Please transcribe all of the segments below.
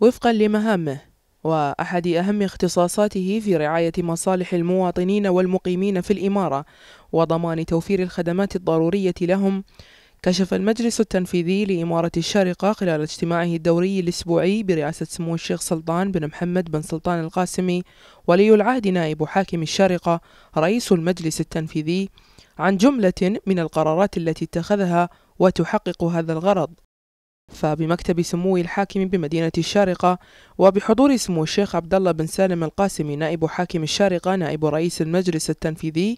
وفقا لمهامه وأحد أهم اختصاصاته في رعاية مصالح المواطنين والمقيمين في الإمارة وضمان توفير الخدمات الضرورية لهم كشف المجلس التنفيذي لإمارة الشارقة خلال اجتماعه الدوري الأسبوعي برئاسة سمو الشيخ سلطان بن محمد بن سلطان القاسمي ولي العهد نائب حاكم الشارقة رئيس المجلس التنفيذي عن جملة من القرارات التي اتخذها وتحقق هذا الغرض فبمكتب سمو الحاكم بمدينة الشارقة وبحضور سمو الشيخ عبد الله بن سالم القاسمي نائب حاكم الشارقة نائب رئيس المجلس التنفيذي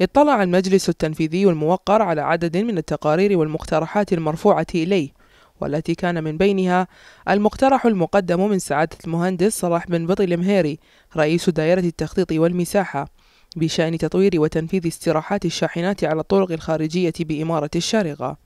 اطلع المجلس التنفيذي الموقر على عدد من التقارير والمقترحات المرفوعة إليه والتي كان من بينها المقترح المقدم من سعادة المهندس صلاح بن بطي المهيري رئيس دائرة التخطيط والمساحة بشأن تطوير وتنفيذ استراحات الشاحنات على الطرق الخارجية بإمارة الشارقة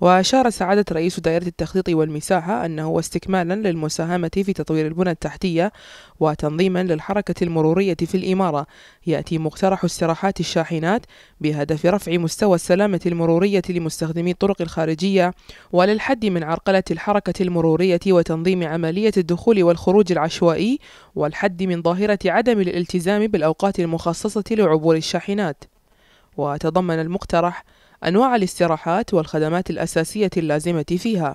وأشار سعادة رئيس دائرة التخطيط والمساحة أنه استكمالا للمساهمة في تطوير البنى التحتية وتنظيما للحركة المرورية في الإمارة يأتي مقترح استراحات الشاحنات بهدف رفع مستوى السلامة المرورية لمستخدمي الطرق الخارجية وللحد من عرقلة الحركة المرورية وتنظيم عملية الدخول والخروج العشوائي والحد من ظاهرة عدم الالتزام بالأوقات المخصصة لعبور الشاحنات وتضمن المقترح أنواع الاستراحات والخدمات الأساسية اللازمة فيها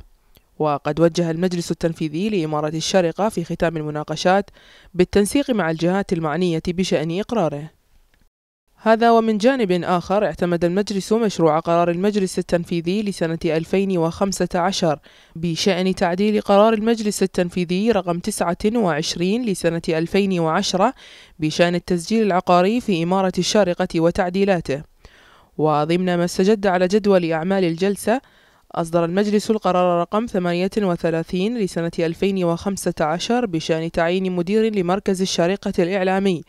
وقد وجه المجلس التنفيذي لإمارة الشارقة في ختام المناقشات بالتنسيق مع الجهات المعنية بشأن إقراره هذا ومن جانب آخر اعتمد المجلس مشروع قرار المجلس التنفيذي لسنة 2015 بشأن تعديل قرار المجلس التنفيذي رقم 29 لسنة 2010 بشأن التسجيل العقاري في إمارة الشارقة وتعديلاته وضمن ما استجد على جدول أعمال الجلسة أصدر المجلس القرار رقم 38 لسنة 2015 بشأن تعيين مدير لمركز الشارقة الإعلامي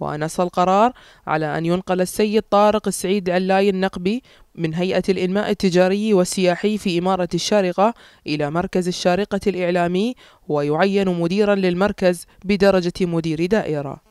وأنص القرار على أن ينقل السيد طارق السعيد علاي النقبي من هيئة الإنماء التجاري والسياحي في إمارة الشارقة إلى مركز الشارقة الإعلامي ويعين مديرا للمركز بدرجة مدير دائرة